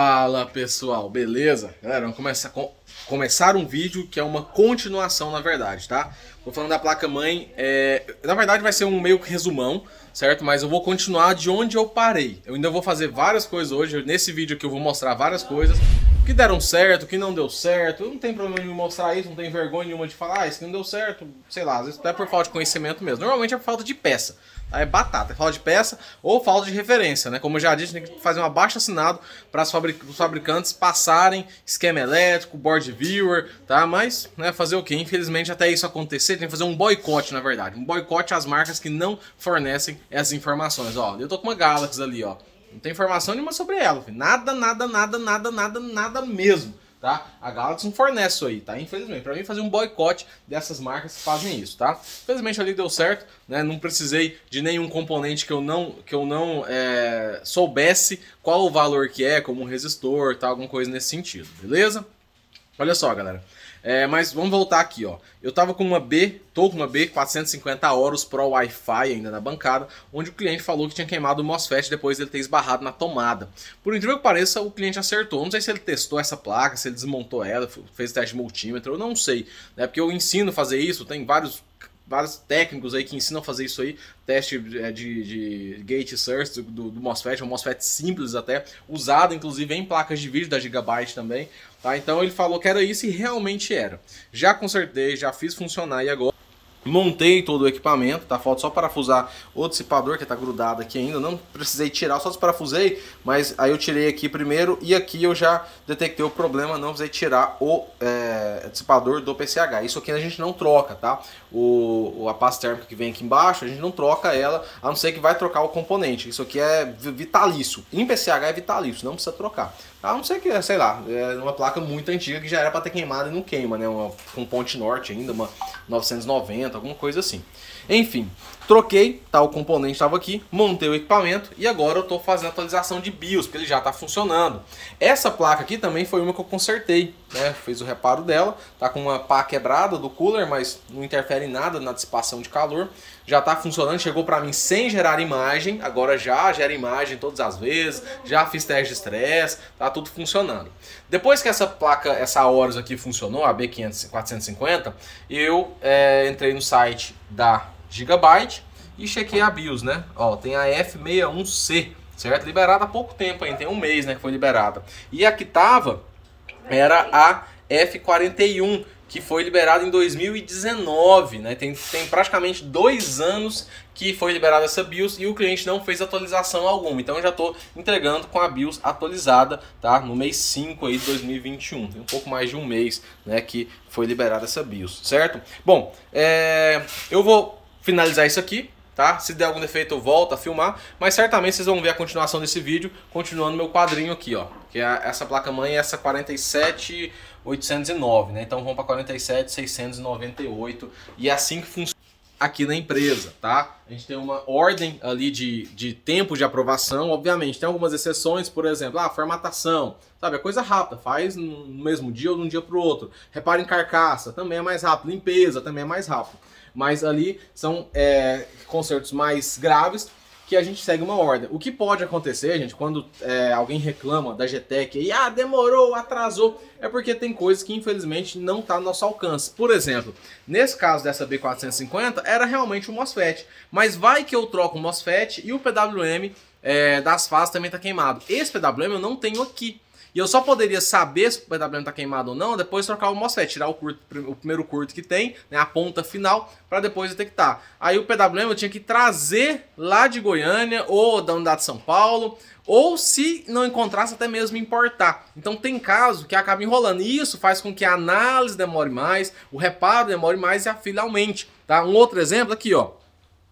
Fala pessoal, beleza? Galera, vamos começar, com, começar um vídeo que é uma continuação na verdade, tá? Tô falando da placa-mãe, é, na verdade vai ser um meio que resumão, certo? Mas eu vou continuar de onde eu parei. Eu ainda vou fazer várias coisas hoje, nesse vídeo aqui eu vou mostrar várias coisas que deram certo, que não deu certo. Eu não tem problema de mostrar isso, não tem vergonha nenhuma de falar, ah, isso não deu certo, sei lá, às vezes é por falta de conhecimento mesmo. Normalmente é por falta de peça. Tá? É batata, é falta de peça ou falta de referência, né? Como eu já disse, tem que fazer um abaixo assinado para fabric os fabricantes passarem esquema elétrico, board viewer, tá? Mas, né, fazer o quê? Infelizmente, até isso acontecer, tem que fazer um boicote, na verdade. Um boicote às marcas que não fornecem essas informações. Ó, eu tô com uma Galaxy ali, ó. Não tem informação nenhuma sobre ela, Nada, nada, nada, nada, nada, nada mesmo, tá? A Galaxy não fornece isso aí, tá? Infelizmente, para mim fazer um boicote dessas marcas que fazem isso, tá? Infelizmente ali deu certo, né? Não precisei de nenhum componente que eu não, que eu não é, soubesse qual o valor que é, como um resistor, tá? Alguma coisa nesse sentido, beleza? Olha só, galera. É, mas vamos voltar aqui, ó. Eu tava com uma B, tô com uma B 450 horas Pro Wi-Fi ainda na bancada, onde o cliente falou que tinha queimado o MOSFET depois dele ter esbarrado na tomada. Por incrível que pareça, o cliente acertou. Não sei se ele testou essa placa, se ele desmontou ela, fez teste de multímetro, eu não sei. Né? Porque eu ensino a fazer isso, tem vários vários técnicos aí que ensinam a fazer isso aí, teste de, é, de, de gate search do, do, MOSFET, é um MOSFET simples até, usado inclusive em placas de vídeo da Gigabyte também, tá? Então ele falou que era isso e realmente era. Já consertei, já fiz funcionar e agora Montei todo o equipamento, tá? Falta só parafusar o dissipador que tá grudado aqui ainda, não precisei tirar, só desparafusei, mas aí eu tirei aqui primeiro e aqui eu já detectei o problema, não precisei tirar o é, dissipador do PCH. Isso aqui a gente não troca, tá? O, a pasta térmica que vem aqui embaixo, a gente não troca ela, a não ser que vai trocar o componente. Isso aqui é vitalício. Em PCH é vitalício, não precisa trocar. A não ser que, é, sei lá, é uma placa muito antiga que já era para ter queimado e não queima, né? Uma, um Ponte Norte ainda, uma 990, alguma coisa assim. Enfim, troquei, tá? O componente estava aqui, montei o equipamento e agora eu estou fazendo atualização de BIOS, porque ele já está funcionando. Essa placa aqui também foi uma que eu consertei né, fez o reparo dela, tá com uma pá quebrada do cooler, mas não interfere em nada na dissipação de calor. Já tá funcionando, chegou para mim sem gerar imagem, agora já gera imagem todas as vezes, já fiz teste de estresse, tá tudo funcionando. Depois que essa placa, essa Horus aqui funcionou, a B450, eu é, entrei no site da Gigabyte e chequei a BIOS, né? Ó, tem a F61C, certo? Liberada há pouco tempo ainda, tem um mês, né, que foi liberada. E a que tava era a F41, que foi liberada em 2019, né? Tem, tem praticamente dois anos que foi liberada essa BIOS e o cliente não fez atualização alguma. Então eu já estou entregando com a BIOS atualizada, tá? No mês 5 aí de 2021. Tem um pouco mais de um mês, né? Que foi liberada essa BIOS, certo? Bom, é... eu vou finalizar isso aqui tá? Se der algum defeito eu volto a filmar, mas certamente vocês vão ver a continuação desse vídeo, continuando meu quadrinho aqui, ó. Que é essa placa-mãe é essa 47809, né? Então vamos para 47698 e é assim que funciona aqui na empresa, tá? A gente tem uma ordem ali de, de tempo de aprovação, obviamente. Tem algumas exceções, por exemplo, a ah, formatação, sabe? É coisa rápida, faz no mesmo dia ou de um dia para o outro. Repara em carcaça, também é mais rápido. Limpeza, também é mais rápido mas ali são é, concertos mais graves que a gente segue uma ordem. O que pode acontecer, gente, quando é, alguém reclama da GTEC e ah, demorou, atrasou, é porque tem coisas que infelizmente não está no nosso alcance. Por exemplo, nesse caso dessa B450 era realmente um MOSFET, mas vai que eu troco o MOSFET e o PWM é, das fases também está queimado. Esse PWM eu não tenho aqui, e eu só poderia saber se o PWM tá queimado ou não depois trocar o MOSFET, tirar o, curto, o primeiro curto que tem, né, a ponta final, para depois detectar. Aí o PWM eu tinha que trazer lá de Goiânia ou da unidade de São Paulo, ou se não encontrasse até mesmo importar. Então tem caso que acaba enrolando e isso faz com que a análise demore mais, o reparo demore mais e a fila aumente, tá? Um outro exemplo aqui, ó.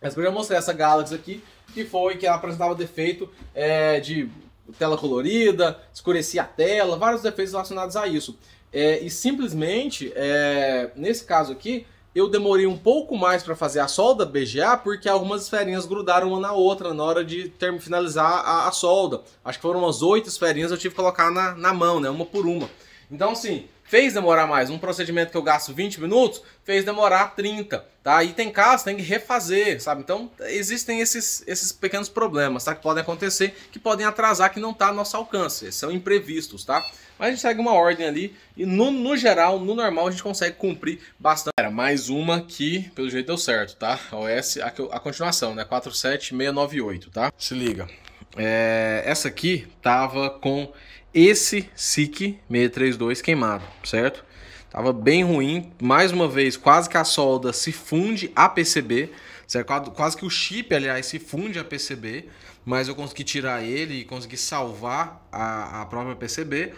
Eu já mostrei essa Galaxy aqui, que foi que ela apresentava defeito é, de tela colorida, escurecia a tela, vários defeitos relacionados a isso. É, e simplesmente, é, nesse caso aqui, eu demorei um pouco mais para fazer a solda BGA porque algumas esferinhas grudaram uma na outra na hora de ter, finalizar a, a solda. Acho que foram umas oito esferinhas eu tive que colocar na, na mão, né, uma por uma. Então, sim, fez demorar mais. Um procedimento que eu gasto 20 minutos, fez demorar 30, tá? E tem casos, tem que refazer, sabe? Então, existem esses, esses pequenos problemas, tá? Que podem acontecer, que podem atrasar, que não tá ao nosso alcance. São imprevistos, tá? Mas a gente segue uma ordem ali e no, no geral, no normal, a gente consegue cumprir bastante. Era mais uma que, pelo jeito, deu certo, tá? OS, a, a continuação, né? 47698, tá? Se liga. É, essa aqui tava com esse SIC 632 queimado, certo? Tava bem ruim, mais uma vez, quase que a solda se funde a PCB, certo? quase que o chip, aliás, se funde a PCB, mas eu consegui tirar ele e consegui salvar a, a própria PCB.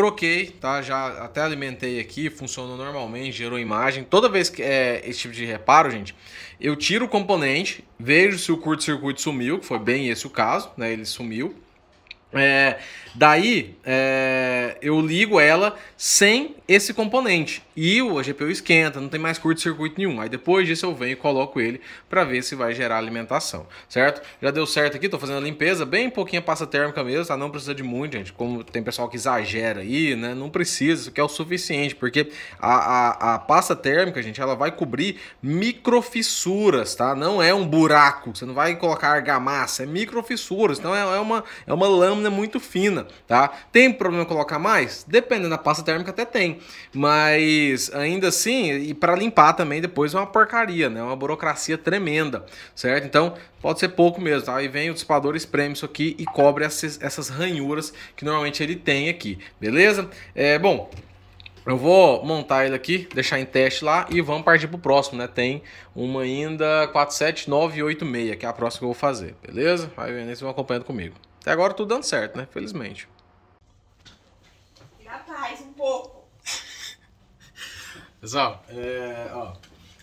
Troquei, tá? Já até alimentei aqui, funcionou normalmente, gerou imagem. Toda vez que é esse tipo de reparo, gente, eu tiro o componente, vejo se o curto-circuito sumiu, que foi bem esse o caso, né? Ele sumiu. É, daí é, eu ligo ela sem esse componente e o GPU esquenta, não tem mais curto-circuito nenhum. Aí depois disso eu venho e coloco ele para ver se vai gerar alimentação, certo? Já deu certo aqui, estou fazendo a limpeza, bem pouquinha pasta térmica mesmo, tá? Não precisa de muito, gente. Como tem pessoal que exagera aí, né? Não precisa, isso aqui é o suficiente, porque a, a, a pasta térmica, gente, ela vai cobrir microfissuras, tá? Não é um buraco, você não vai colocar argamassa, é microfissuras, então é, é, uma, é uma lâmpada lâmina muito fina, tá? Tem problema colocar mais? Dependendo da pasta térmica até tem, mas ainda assim, e para limpar também depois é uma porcaria, né? É uma burocracia tremenda, certo? Então, pode ser pouco mesmo, tá? E vem o dissipador, espreme isso aqui e cobre essas, essas ranhuras que normalmente ele tem aqui, beleza? É, bom, eu vou montar ele aqui, deixar em teste lá e vamos partir pro próximo, né? Tem uma ainda 47986, que é a próxima que eu vou fazer, beleza? Vai vendo, vocês vão acompanhando comigo. Até agora tudo dando certo, né? Felizmente. Na paz, um pouco. Pessoal, é, ó,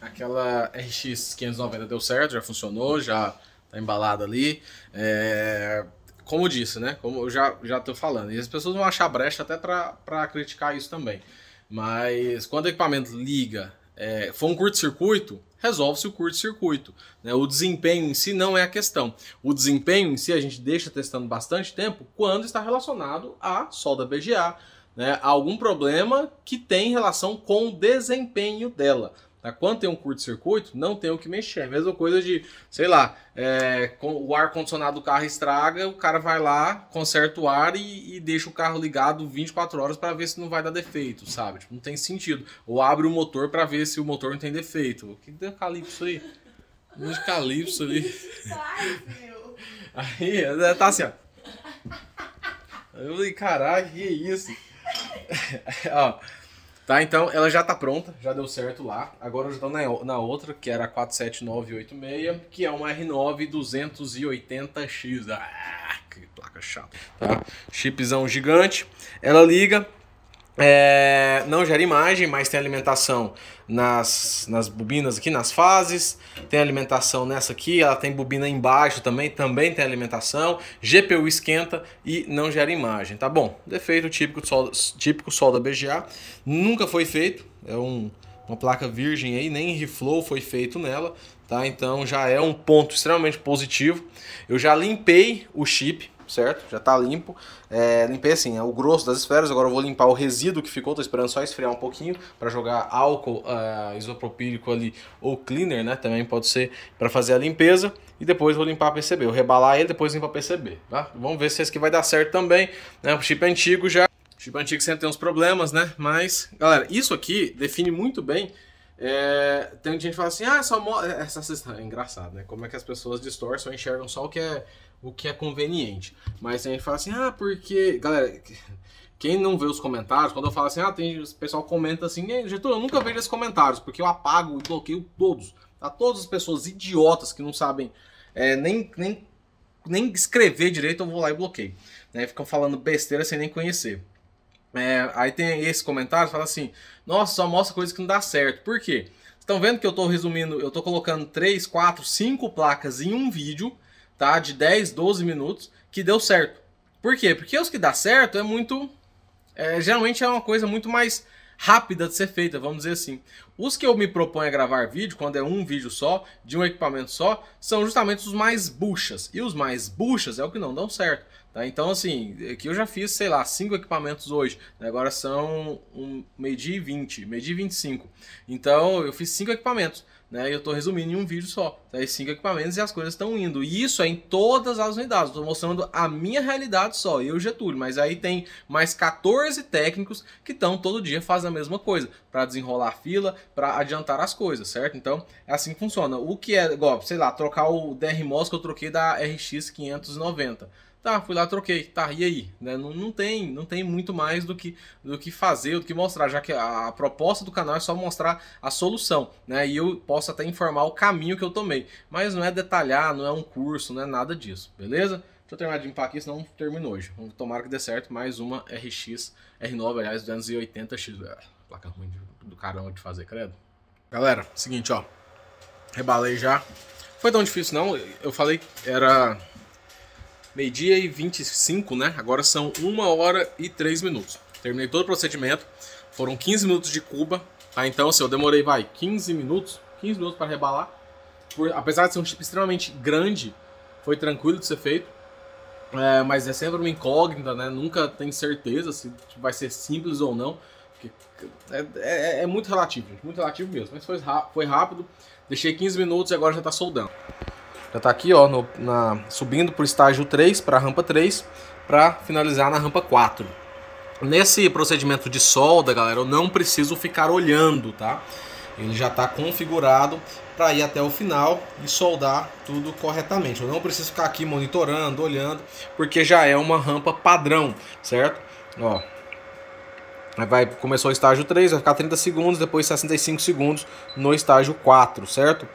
aquela RX 590 deu certo, já funcionou, já tá embalada ali. É, como disse, né? Como eu já, já tô falando. E as pessoas vão achar brecha até para criticar isso também. Mas quando o equipamento liga, é, foi um curto-circuito, resolve-se o curto-circuito. Né? O desempenho em si não é a questão. O desempenho em si a gente deixa testando bastante tempo quando está relacionado a solda BGA, né? algum problema que tem relação com o desempenho dela. Tá? Quando tem um curto-circuito, não tem o que mexer. É mesma coisa de, sei lá, é, o ar-condicionado do carro estraga, o cara vai lá, conserta o ar e, e deixa o carro ligado 24 horas para ver se não vai dar defeito, sabe? Tipo, não tem sentido. Ou abre o motor para ver se o motor não tem defeito. O que deu calipso aí? Um de calipso ali. Aí, é, tá assim, ó. Eu falei, caralho, que é isso? ó. Tá, então ela já tá pronta, já deu certo lá. Agora eu já tô na, na outra, que era a 47986, que é uma R9 280X. Ah, que placa chata, tá? Chipzão gigante. Ela liga, é, não gera imagem, mas tem alimentação nas, nas bobinas aqui, nas fases. Tem alimentação nessa aqui, ela tem bobina embaixo também, também tem alimentação. GPU esquenta e não gera imagem, tá bom? Defeito típico, solda, típico solda BGA. Nunca foi feito, é um, uma placa virgem aí, nem reflow foi feito nela, tá? Então já é um ponto extremamente positivo. Eu já limpei o chip, certo? Já está limpo. É, limpei assim é o grosso das esferas, agora eu vou limpar o resíduo que ficou, tô esperando só esfriar um pouquinho para jogar álcool uh, isopropílico ali ou cleaner, né? Também pode ser para fazer a limpeza e depois vou limpar a PCB. Eu rebalar ele, depois limpar a PCB, tá? Vamos ver se esse é aqui vai dar certo também, né? O chip antigo já... O chip antigo sempre tem uns problemas, né? Mas, galera, isso aqui define muito bem é, tem gente que fala assim, ah, essa, essa, é engraçado, né? Como é que as pessoas distorcem ou enxergam só o que é o que é conveniente. Mas se a gente fala assim, ah, porque. Galera, quem não vê os comentários, quando eu falo assim, ah, tem. O pessoal comenta assim, Getúlio, eu nunca vejo esses comentários, porque eu apago e bloqueio todos. A tá? todas as pessoas idiotas que não sabem é, nem, nem, nem escrever direito, eu vou lá e bloqueio. Né? Ficam falando besteira sem nem conhecer. É, aí tem esse comentário, fala assim, nossa, só mostra coisa que não dá certo. Por quê? Estão vendo que eu estou resumindo, eu estou colocando 3, 4, 5 placas em um vídeo tá? De 10, 12 minutos, que deu certo. Por quê? Porque os que dá certo é muito. É, geralmente é uma coisa muito mais rápida de ser feita, vamos dizer assim. Os que eu me proponho a gravar vídeo, quando é um vídeo só, de um equipamento só, são justamente os mais buchas. E os mais buchas é o que não dão certo. Tá? Então, assim, aqui é eu já fiz, sei lá, cinco equipamentos hoje. Né? Agora são um, meio-dia e 20, meio-dia e 25. Então, eu fiz cinco equipamentos né? E eu estou resumindo em um vídeo só. Tá? Esses cinco equipamentos e as coisas estão indo. E isso é em todas as unidades. Estou mostrando a minha realidade só, eu, Getúlio. Mas aí tem mais 14 técnicos que estão todo dia fazendo a mesma coisa para desenrolar a fila, para adiantar as coisas, certo? Então é assim que funciona. O que é, igual, sei lá, trocar o DR MOS que eu troquei da RX 590. Tá, fui lá, troquei. Tá, e aí? Né? Não, não tem não tem muito mais do que, do que fazer, do que mostrar, já que a, a proposta do canal é só mostrar a solução, né? E eu posso até informar o caminho que eu tomei. Mas não é detalhar, não é um curso, não é nada disso, beleza? Deixa eu terminar de limpar aqui, senão termino hoje. Tomara que dê certo. Mais uma RX, R9, aliás, 280X. É, placa ruim do caramba de fazer, credo. Galera, seguinte, ó. Rebalei já. Foi tão difícil, não. Eu falei que era meio-dia e 25, né? Agora são 1 hora e 3 minutos. Terminei todo o procedimento. Foram 15 minutos de Cuba. Tá? Então, assim, eu demorei, vai, 15 minutos. 15 minutos para rebalar. Por, apesar de ser um chip extremamente grande, foi tranquilo de ser feito. É, mas é sempre uma incógnita, né? Nunca tem certeza se vai ser simples ou não. É, é, é, é muito relativo, gente. Muito relativo mesmo. Mas foi, foi rápido. Deixei 15 minutos e agora já está soldando. Já está aqui, ó, no, na, subindo para o estágio 3, para a rampa 3, para finalizar na rampa 4. Nesse procedimento de solda, galera, eu não preciso ficar olhando, tá? Ele já está configurado para ir até o final e soldar tudo corretamente. Eu não preciso ficar aqui monitorando, olhando, porque já é uma rampa padrão, certo? Ó, Vai, começou o estágio 3, vai ficar 30 segundos, depois 65 segundos no estágio 4, certo?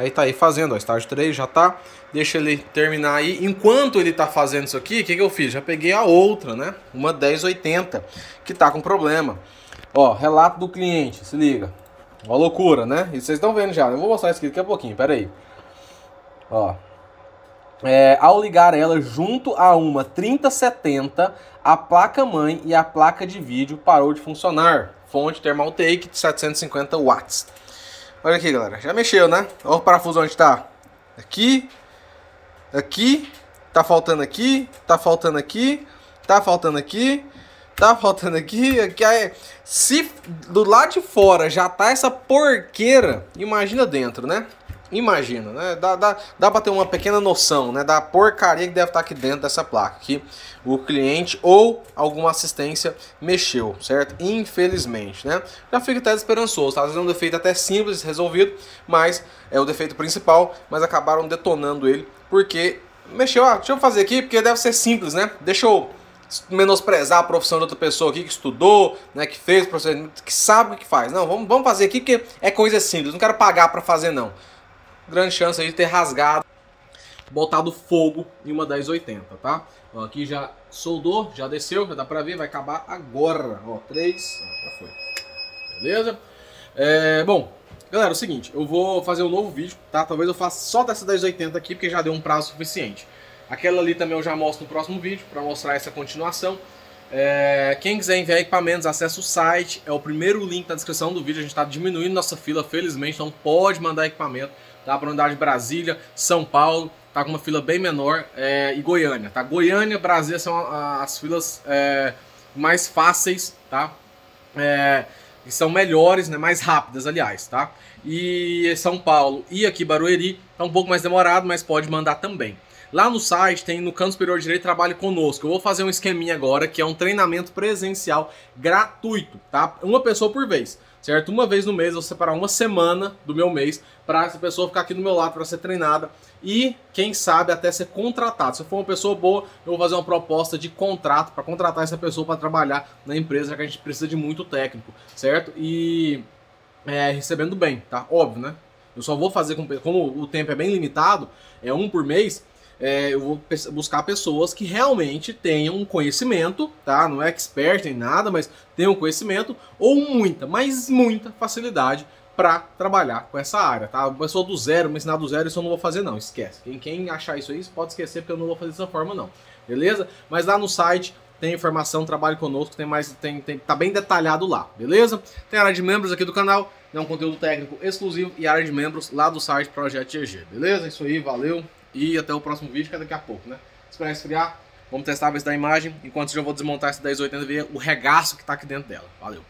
Aí tá aí fazendo, ó, estágio 3 já tá. Deixa ele terminar aí. Enquanto ele tá fazendo isso aqui, o que, que eu fiz? Já peguei a outra, né? Uma 1080, que tá com problema. Ó, relato do cliente, se liga. Uma loucura, né? E vocês estão vendo já. Né? Eu vou mostrar isso aqui daqui a pouquinho, pera aí. Ó. É, ao ligar ela junto a uma 3070, a placa-mãe e a placa de vídeo parou de funcionar. Fonte Thermaltake de 750 watts. Olha aqui, galera. Já mexeu, né? Olha o parafuso onde tá. Aqui. Aqui. Tá faltando aqui. Tá faltando aqui. Tá faltando aqui. Tá faltando aqui. aqui aí. É- Se do lado de fora já tá essa porqueira, imagina dentro, né? Imagina, né? Dá, dá, dá para ter uma pequena noção né? da porcaria que deve estar tá aqui dentro dessa placa. Que o cliente ou alguma assistência mexeu, certo? Infelizmente, né? Já fica até esperançoso. Tá? Às vezes é um defeito até simples, resolvido, mas é o defeito principal. Mas acabaram detonando ele porque mexeu. Ah, deixa eu fazer aqui porque deve ser simples, né? Deixa eu menosprezar a profissão de outra pessoa aqui que estudou, né, que fez procedimento, que sabe o que faz. Não, vamos, vamos fazer aqui porque é coisa simples, não quero pagar para fazer não grande chance aí de ter rasgado, botado fogo em uma 1080, tá? aqui já soldou, já desceu, já dá pra ver, vai acabar agora. Ó, 3, já foi. Beleza? É, bom, galera, é o seguinte, eu vou fazer um novo vídeo, tá? Talvez eu faça só dessa 1080 aqui, porque já deu um prazo suficiente. Aquela ali também eu já mostro no próximo vídeo, para mostrar essa continuação. É, quem quiser enviar equipamentos, acessa o site, é o primeiro link na descrição do vídeo, a gente está diminuindo nossa fila, felizmente, então pode mandar equipamento dá tá, Para andar de Brasília, São Paulo, tá com uma fila bem menor, é, e Goiânia, tá? Goiânia, Brasília são as filas é, mais fáceis, tá? É, são melhores, né, mais rápidas, aliás, tá? E São Paulo e aqui Barueri tá um pouco mais demorado, mas pode mandar também. Lá no site tem no canto superior direito trabalho conosco. Eu vou fazer um esqueminha agora que é um treinamento presencial gratuito, tá? Uma pessoa por vez certo? Uma vez no mês, eu vou separar uma semana do meu mês para essa pessoa ficar aqui do meu lado para ser treinada e, quem sabe, até ser contratada. Se for uma pessoa boa, eu vou fazer uma proposta de contrato para contratar essa pessoa para trabalhar na empresa, já que a gente precisa de muito técnico, certo? E é, recebendo bem, tá? Óbvio, né? Eu só vou fazer, com, como o tempo é bem limitado, é um por mês, é, eu vou buscar pessoas que realmente tenham um conhecimento, tá? Não é expert em nada, mas tenham conhecimento ou muita, mas muita facilidade para trabalhar com essa área, tá? Uma pessoa do zero, me ensinar do zero, isso eu não vou fazer não, esquece. Quem, quem achar isso aí, pode esquecer, porque eu não vou fazer dessa forma não, beleza? Mas lá no site tem informação, trabalhe conosco, tem mais, tem, tem, tá bem detalhado lá, beleza? Tem área de membros aqui do canal, é um conteúdo técnico exclusivo e área de membros lá do site Projeto GG, beleza? É isso aí, valeu, e até o próximo vídeo, que é daqui a pouco, né? Esperar esfriar, vamos testar a ver da imagem. Enquanto isso, eu vou desmontar essa 1080 e ver o regaço que tá aqui dentro dela. Valeu!